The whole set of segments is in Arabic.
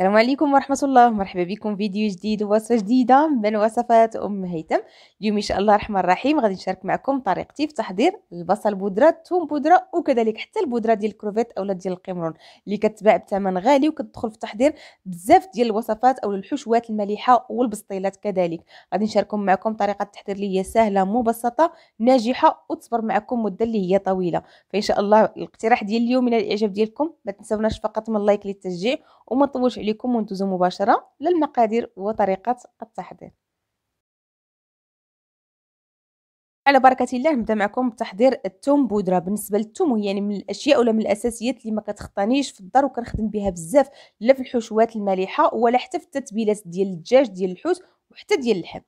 السلام عليكم ورحمة الله مرحبا بكم فيديو جديد ووصفة جديدة من وصفات أم هيثم اليوم إن شاء الله الرحمن الرحيم غادي نشارك معكم طريقتي في تحضير البصل بودرة الثوم بودرة وكذلك حتى البودرة ديال الكروفيت أو ديال القمرون اللي كتباع بثمن غالي وكتدخل في تحضير بزاف ديال الوصفات أو الحشوات المليحة والبسطيلات كذلك غادي نشارك معكم طريقة التحضير اللي هي سهلة مبسطة ناجحة وتصبر معكم مدة اللي هي طويلة فإن شاء الله الاقتراح ديال اليوم من الإعجاب ديالكم ما تنساوناش فقط من لايك للتشجيع وما تطولش لكم وندوزو مباشره للمقادير وطريقه التحضير على بركه الله نبدا معكم بتحضير الثوم بودره بالنسبه للثوم هي يعني من الاشياء ولا من الاساسيات اللي ما كتخطانيش في الدار وكنخدم بها بزاف لا في الحشوات المالحه ولا حتى في التتبيلات ديال الدجاج ديال الحوت وحتى ديال اللحم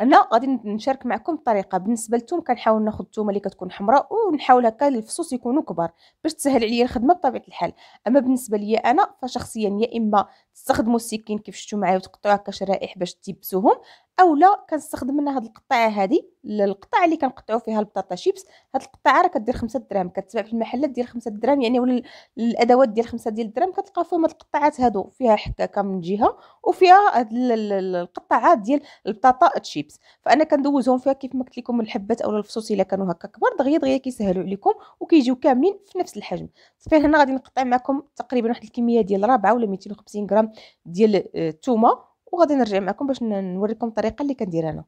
انا غادي نشارك معكم الطريقه بالنسبه للثوم كنحاول ناخذ الثومه اللي كتكون حمراء ونحاول هكا الفصوص يكونوا كبار باش تسهل عليا الخدمه بطبيعه الحال اما بالنسبه ليا انا فشخصيا يا اما تستخدموا السكين كيف شفتوا معايا وتقطعوا هكا شرائح باش تيبسوهم اولا كنستخدم انا هاد القطعه هادي القطعه اللي كنقطعوا فيها البطاطا شيبس هاد القطعه راه كدير 5 دراهم كتباع في المحلات ديال 5 دراهم يعني ولا الادوات ديال 5 ديال الدرهم كتلقى فيهم هاد القطعات هادو فيها حكاكه من جهه وفيها هاد القطعات ديال البطاطا شيبس فانا كندوزهم فيها كيف ما قلت لكم الحبات اولا الفصوص الا كانوا هكا كبار دغيا دغيا كيسهلوا عليكم وكيجيو كاملين في نفس الحجم صافي هنا غادي نقطع معكم تقريبا واحد الكميه ديال 4 ولا 250 غرام القوام ديال آه، الثومه وغادي نرجع معكم باش نوريكم الطريقه اللي كندير انا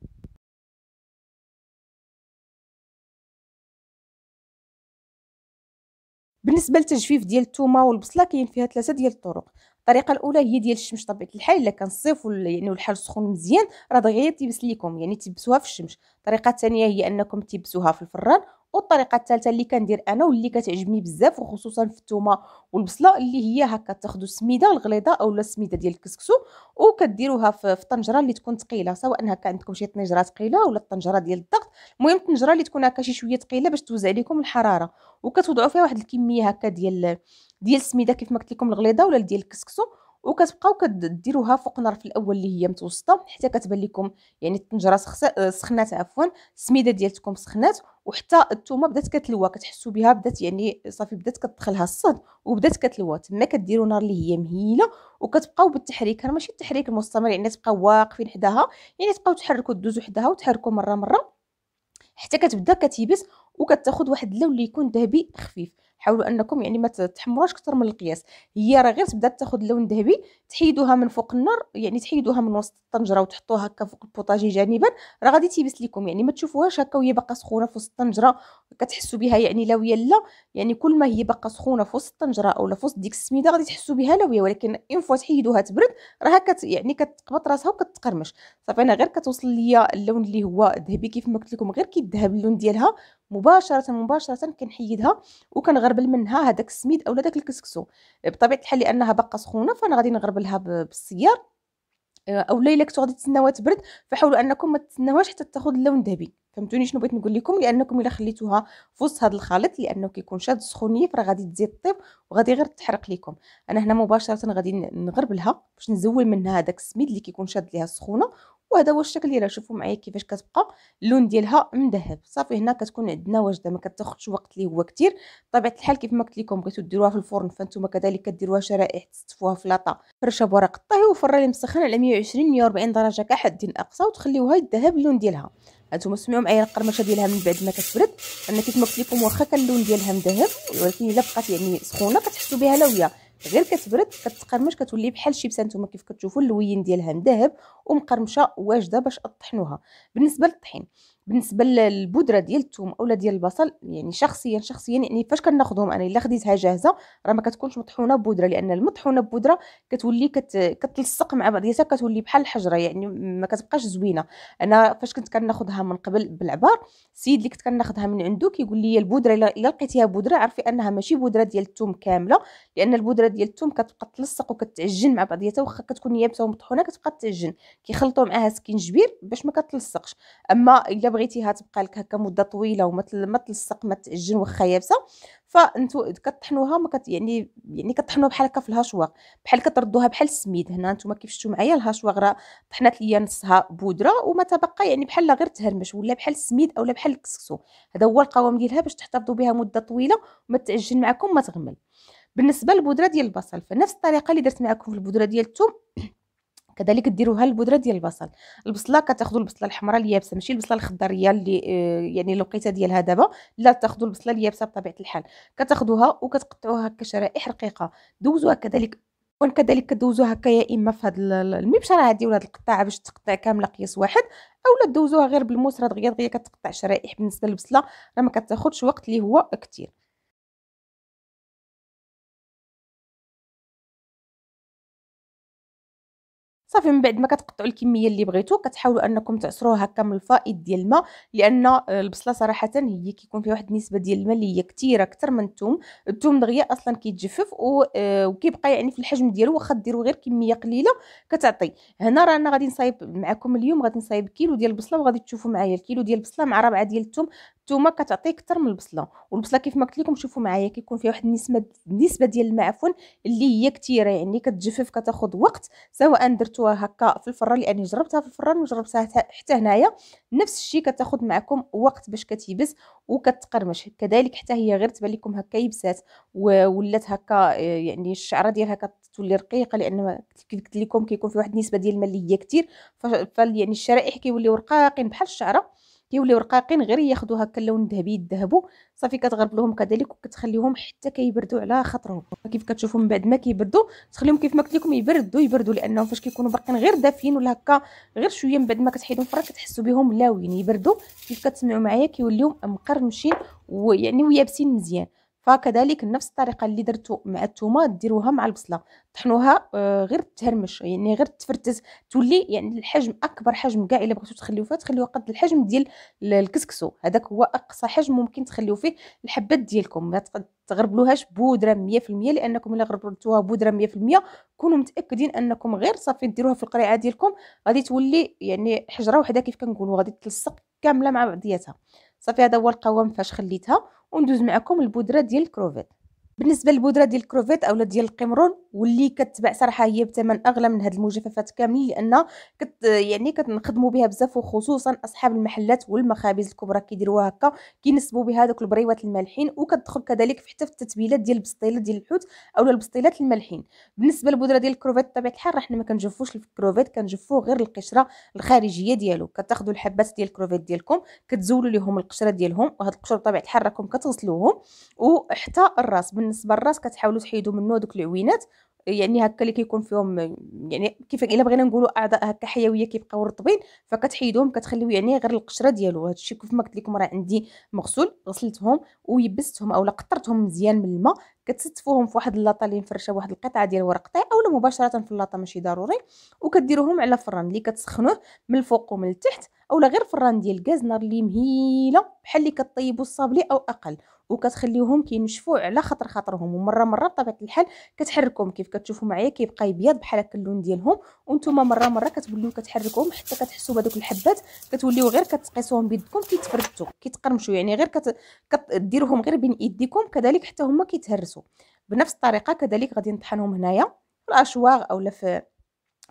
بالنسبه للتجفيف ديال الثومه والبصله كاين فيها ثلاثه ديال الطرق الطريقه الاولى هي ديال الشمس طبيعه الحال الا كان الصيف يعني الحال سخون مزيان راه دغيا تيبس ليكم يعني تيبسوها في الشمس الطريقه الثانيه هي انكم تيبسوها في الفران والطريقه الثالثه اللي كندير انا واللي كتعجبني بزاف وخصوصا في الثومه والبصله اللي هي هكا تاخذوا السميده الغليظه اولا السميده ديال الكسكسو وكديروها في الطنجره اللي تكون ثقيله سواء هكا عندكم شي طنجره ثقيله ولا الطنجره ديال الضغط المهم الطنجره اللي تكون هكا شي شويه ثقيله باش توزع عليكم الحراره وكتوضعوا فيها واحد الكميه هكا ديال ديال السميده كيف ما قلت لكم الغليظه ولا ديال الكسكسو وكتبقاو كديروها فوق نار في الاول اللي هي متوسطه حتى كتبان لكم يعني الطنجره آه، سخنات عفوا السميده ديالتكم سخنات وحتى الثومه بدات كتلوى كتحسوا بها بدات يعني صافي بدات كتدخلها الصد وبدات كتلوى تما كديروا نار اللي هي مهيله وكتبقاو بالتحريك راه ماشي التحريك المستمر يعني تبقاو واقفين حداها يعني تبقاو تحركوا دوزوا حداها وتحركوا مره مره حتى كتبدا كتيبس وكتاخذ واحد اللون اللي يكون ذهبي خفيف حاولوا انكم يعني ما تحمروش اكثر من القياس هي راه غير تبدا تاخذ اللون ذهبي تحيدوها من فوق النار يعني تحيدوها من وسط الطنجره وتحطوها هكا فوق البوطاجي جانبا راه غادي تيبس لكم يعني ما تشوفوهاش هكا وهي باقا سخونه في وسط الطنجره كتحسوا بها يعني لاويه لا يعني كل ما هي باقا سخونه في وسط الطنجره اولا في وسط ديك السميده غادي تحسوا بها لاويه ولكن ان فوا تحيدوها تبرد راه كت يعني كتقبط راسها وكتقرمش صافي انا غير كتوصل ليا اللون اللي هو ذهبي كيف ما قلت لكم غير كيذهب اللون ديالها مباشره مباشره كنحيدها وكنغربل منها هذاك السميد اولا داك الكسكسو بطبيعه الحال لانها باقا سخونه فانا غادي نغربل قبلها بالسيار آه، او ليلك غادي تسناوها تبرد فحاولوا انكم ما تسناوهاش حتى تاخذ اللون الذهبي فهمتوني شنو بغيت نقول لكم لانكم الا خليتوها في وسط هذا الخليط لانه كيكون شاد السخونيه غادي تزيد طيب وغادي غير تحرق لكم انا هنا مباشره غادي نغربلها باش نزول منها هذاك السميد اللي كيكون شاد ليها السخونه وهذا هو الشكل ديالها شوفوا معايا كيفاش كتبقى اللون ديالها مذهب صافي هنا كتكون عندنا واجده ما كتاخذش وقت اللي هو كثير طبيعه الحال كيف ما قلت لكم بغيتو ديروها في الفرن فانتوما كذلك كديروها شرائح تستفوها في لاطا فرشه بورق الطهي وفرن مسخن على 120 140 درجه كحد اقصى وتخليوها يذهب اللون ديالها هانتوما سمعوا معايا القرمشه ديالها من بعد ما كتبرد انا كيف ما قلت لكم واخا كان اللون ديالها مذهب ولكن الا بقات يعني سخونه كتحسوا بها لويه غير كتبرد كتقرمش كتولي بحال الشيبسه نتوما كيف كتشوفوا اللوين ديالها مذهب ومقرمشه واجده باش طحنوها بالنسبه للطحين بالنسبه للبودره ديال الثوم اولا ديال البصل يعني شخصيا شخصيا يعني فاش كناخذهم انا الا خديتها جاهزه راه ما كتكونش مطحونه بودره لان المطحونه بودره كتولي كت... كتلصق مع بعضياتها كتولي بحال الحجره يعني ما كتبقاش زوينه انا فاش كنت كناخذها من قبل بالعبار السيد اللي كنت كناخذها من عنده كيقول لي البودره الا لقيتيها بودره عرفي انها ماشي بودره ديال الثوم كامله لان البودره ديال الثوم كتبقى تلصق وكتعجن مع بعضياتها واخا كتكون يابسه ومطحونه كتبقى تعجن كيخلطوا معاها سكينجبير باش ما كتلصقش اما الا بغيتيها تبقى لك هكا مده طويله وما ما تلصق ما تعجن واخا يابسه فانتو كطحنوها ما كت يعني يعني كطحنوها بحال هكا في الهاشواغ بحال كتردوها بحال السميد هنا نتوما كيف شفتوا معايا الهاشواغ راه طحنات ليا نصها بودره وما تبقى يعني بحال غير تهرمش ولا بحال السميد اولا بحال الكسكسو هذا هو القوام ديالها باش تحتفظوا بها مده طويله وما تعجن معكم ما تغمل بالنسبه للبودره ديال البصل فنفس الطريقه اللي درت معكم في البودره ديال الثوم كذلك ديروها البودره ديال البصل البصله كتاخذوا البصله الحمراء اليابسه ماشي البصله الخضريه اللي آه، يعني الوقيته ديالها دابا لا تاخذوا البصله اليابسه بطبيعه الحال كتاخذوها وكتقطعوها هكا شرائح رقيقه دوزوها كذلك كذلك كدوزوها هكا يا اما في هاد المبشره هادي ولا هاد القطاعه باش تقطع كامله قياس واحد اولا دوزوها غير بالموس دغيا دغيا كتقطع شرائح بالنسبه للبصله راه ما كتاخذش وقت اللي هو كثير صافي من بعد ما كتقطعوا الكميه اللي بغيتو كتحاولوا انكم تعصروها هكا من الفائض ديال الماء لان البصله صراحه هي كيكون فيها واحد النسبه ديال الماء اللي هي كثيره اكثر من الثوم الثوم دغيا اصلا كيتجفف آه، وكيبقى يعني في الحجم ديالو واخا ديروا غير كميه قليله كتعطي هنا رانا غادي نصايب معكم اليوم غادي نصايب كيلو ديال البصله وغادي تشوفوا معايا الكيلو ديال البصله مع ربعه ديال الثوم الثومه كتعطي اكثر من البصله والبصله كيف ما قلت لكم شوفوا معايا كيكون فيها واحد النسبه النسبه ديال الماء عفوا اللي هي كثيره يعني كتجفف كتاخذ وقت سواء درتوها هكا في الفران لاني جربتها في الفران وجربتها حتى هنايا نفس الشيء كتاخذ معكم وقت باش كتيبس وكتقرمش كذلك حتى هي غير تبان لكم هكا يبسات ولات هكا آه، يعني الشعره ديالها كتولي رقيقه لان كيف قلت لكم كيكون في واحد النسبه ديال الماء اللي هي كثير ف يعني الشرائح كيوليو رقاقين بحال الشعره كيوليو رقاقين غير ياخذوا هكا اللون الذهبي يذهبوا صافي كتغربلوهم كذلك وكتخليهم حتى كيبردوا على خاطرهم كيف كتشوفوا من بعد ما كيبردوا تخليهم كيف ما قلت لكم يبردوا يبردوا لانهم فاش كيكونوا باقيين غير دافين ولا هكا غير شويه من بعد ما كتحيدهم فرا كتحسوا بهم لاوين يبردوا كيف كتسمعوا معايا كيوليو مقرمشين ويعني ويابسين مزيان فكذلك نفس الطريقه اللي درتو مع الثومه ديروها مع البصله طحنوها آه، غير تهرمش يعني غير تفرتز تولي يعني الحجم اكبر حجم كاع الا بغيتو تخليو فيها تخليوها قد الحجم ديال الكسكسو هذاك هو اقصى حجم ممكن تخليو فيه الحبات ديالكم ما تغربلوهاش بودره 100% لانكم الا غربلتوها بودره 100% كونوا متاكدين انكم غير صافي ديروها في القريعه ديالكم غادي تولي يعني حجره وحده كيف كنقولوا غادي تلصق كامله مع بعضياتها صافي هذا هو القوام فاش خليتها وندوز معكم البودره ديال الكروفيت بالنسبه للبودره ديال الكروفيت اولا ديال القمرون واللي كتباع صراحه هي بثمن اغلى من هاد المجففات كاملين لان كت يعني كنخدموا بها بزاف وخصوصا اصحاب المحلات والمخابز الكبرى كيديروها هكا كينسبوا بها دوك البريوات المالحين وكتدخل كذلك حتى في التتبيلات ديال البسطيله ديال الحوت اولا البسطيلات المالحين بالنسبه للبودره ديال الكروفيت بطبيعه الحال راه حنا ما كنجفوش الكروفيت كنجفوه غير القشره الخارجيه ديالو كتاخذوا الحبات ديال الكروفيت ديالكم كتزولوا ليهم القشره ديالهم وهاد القشره بطبيعه الحال راكم كتغسلوهم وحتى الراس النص بالراس كتحاولوا تحيدوا منه دوك العوينات يعني هكا اللي كيكون فيهم يعني كيف الا بغينا نقولوا اعضاء هكا حيويه كيبقاو رطبين فكتحيدوهم كتخليو يعني غير القشره ديالو هادشي كيف ما قلت لكم راه عندي مغسول غسلتهم ويبستهم اولا قطرتهم مزيان من الماء كتستفوهم في واحد اللاطه اللي مفرشه بواحد القطعه ديال ورق طي اولا مباشره في اللاطه ماشي ضروري وكديروهم على فران اللي كتسخنوه من الفوق ومن التحت اولا غير فران ديال الغاز نار اللي مهيله بحال اللي كطيبوا الصابلي او اقل وكتخليوهم كينشفوا على خطر خاطرهم ومره مره بطبيعه الحال كتحركهم كيف كتشوفوا معايا كيبقى يبيض بحال هكا اللون ديالهم وانتم مره مره كتوليو كتحركوهم حتى كتحسوا بهذوك الحبات كتوليو غير كتقيسوهم بيدكم كيتفرتوا كيتقرمشوا يعني غير كت... كديروهم غير بين ايديكم كذلك حتى هما كيتهرسوا بنفس الطريقه كذلك غادي نطحنهم هنايا في الاشواغ اولا في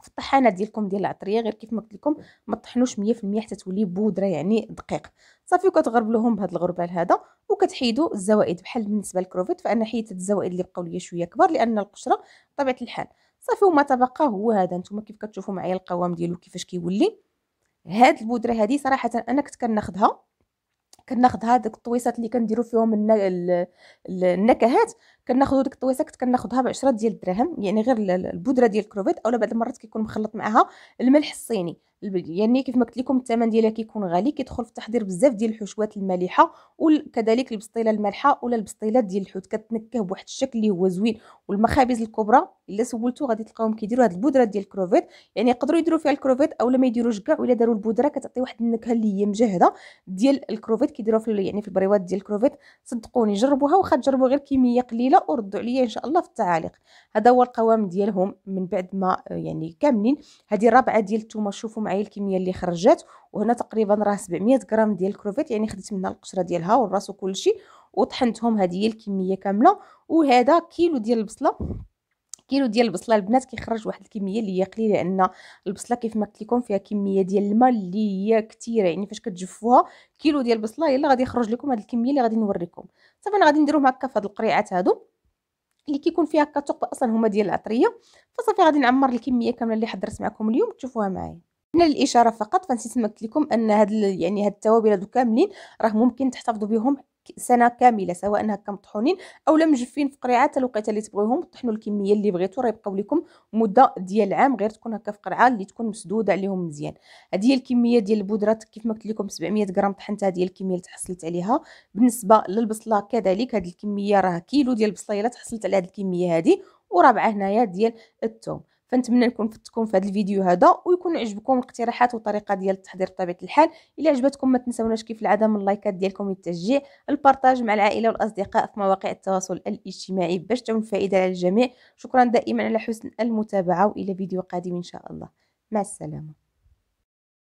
في الطحانه ديالكم ديال العطريه غير كيف ما قلت لكم ما طحنوش 100% حتى تولي بودره يعني دقيق صافي وكتغرب لهم بهذا الغربال هذا وكتحيدوا الزوائد بحال بالنسبه للكروفيت فانا حيدت الزوائد اللي بقاو ليا شويه كبار لان القشره بطبيعه الحال صافي وما تبقى هو هذا نتوما كيف كتشوفوا معايا القوام ديالو كيفاش كيولي هاد البودره هادي صراحه انا كنت كناخذها كناخذ هذوك الطويصات اللي كنديروا فيهم النكهات كناخذ ديك الطويسه كنت كناخذها ب 10 ديال الدراهم يعني غير البودره ديال الكروفيت اولا بعض المرات كيكون مخلط معها الملح الصيني يعني كيف ما قلت لكم الثمن ديالها كيكون غالي كيدخل في التحضير بزاف ديال الحشوات المالحه وكذلك البسطيله المالحه ولا البسطيلات ديال الحوت كتنكه بواحد الشكل اللي هو زوين والمخابز الكبرى الا سولتو غادي تلقاهم كيديروا هذه البودره ديال الكروفيت يعني يقدروا يديروا فيها الكروفيت اولا ما يديروش كاع ولا داروا البودره كتعطي واحد النكهه اللي هي مجهده ديال الكروفيت كيديروها في يعني في البريوات ديال الكروفيت صدقوني جربوها واخا تجربوا غير كميه قليله وردوا عليا ان شاء الله في التعاليق هذا هو القوام ديالهم من بعد ما يعني كاملين هذه الرابعه ديال الثومه شوفوا معايا الكميه اللي خرجت وهنا تقريبا راه 700 غرام ديال الكروفيت يعني خديت منها القشره ديالها والراس وكل شيء وطحنتهم هذه هي الكميه كامله وهذا كيلو ديال البصله كيلو ديال البصله البنات كيخرج واحد الكميه اللي هي قليله لان البصله كيف ما قلت لكم فيها كميه ديال الماء اللي هي كثيره يعني فاش كتجفوها كيلو ديال البصله يلا غادي يخرج لكم هذه الكميه اللي غادي نوريكم صافي انا غادي نديرهم هكا في هذه القريعات هادو اللي كيكون فيها هكا ثقب اصلا هما ديال العطريه فصافي غادي نعمر الكميه كامله اللي حضرت معكم اليوم تشوفوها معايا هنا الاشاره فقط فنسيت ما قلت لكم ان هاد يعني هاد التوابل هادو كاملين راه ممكن تحتفظوا بهم سنه كامله سواء هكا مطحونين اولا مجفين في قريعه حتى الوقيته اللي تبغيهم طحنوا الكميه اللي بغيتو راه يبقاو لكم مده ديال عام غير تكون هكا في قرعه اللي تكون مسدوده عليهم مزيان هذه هي الكميه ديال البودره كيف ما قلت لكم 700 غرام طحنتها هذه الكميه اللي تحصلت عليها بالنسبه للبصله كذلك هذه الكميه راه كيلو ديال البصله الا تحصلت على هذه الكميه هذه ورابعه هنايا ديال الثوم فنتمنى لكم تكون في هذا الفيديو هذا ويكون عجبكم الاقتراحات وطريقة ديال التحضير بطبيعه الحال الا عجبتكم ما تنساوناش كيف العاده من اللايكات ديالكم والتشجيع البارطاج مع العائله والاصدقاء في مواقع التواصل الاجتماعي باش تكون الفائده على الجميع شكرا دائما على حسن المتابعه والى فيديو قادم ان شاء الله مع السلامه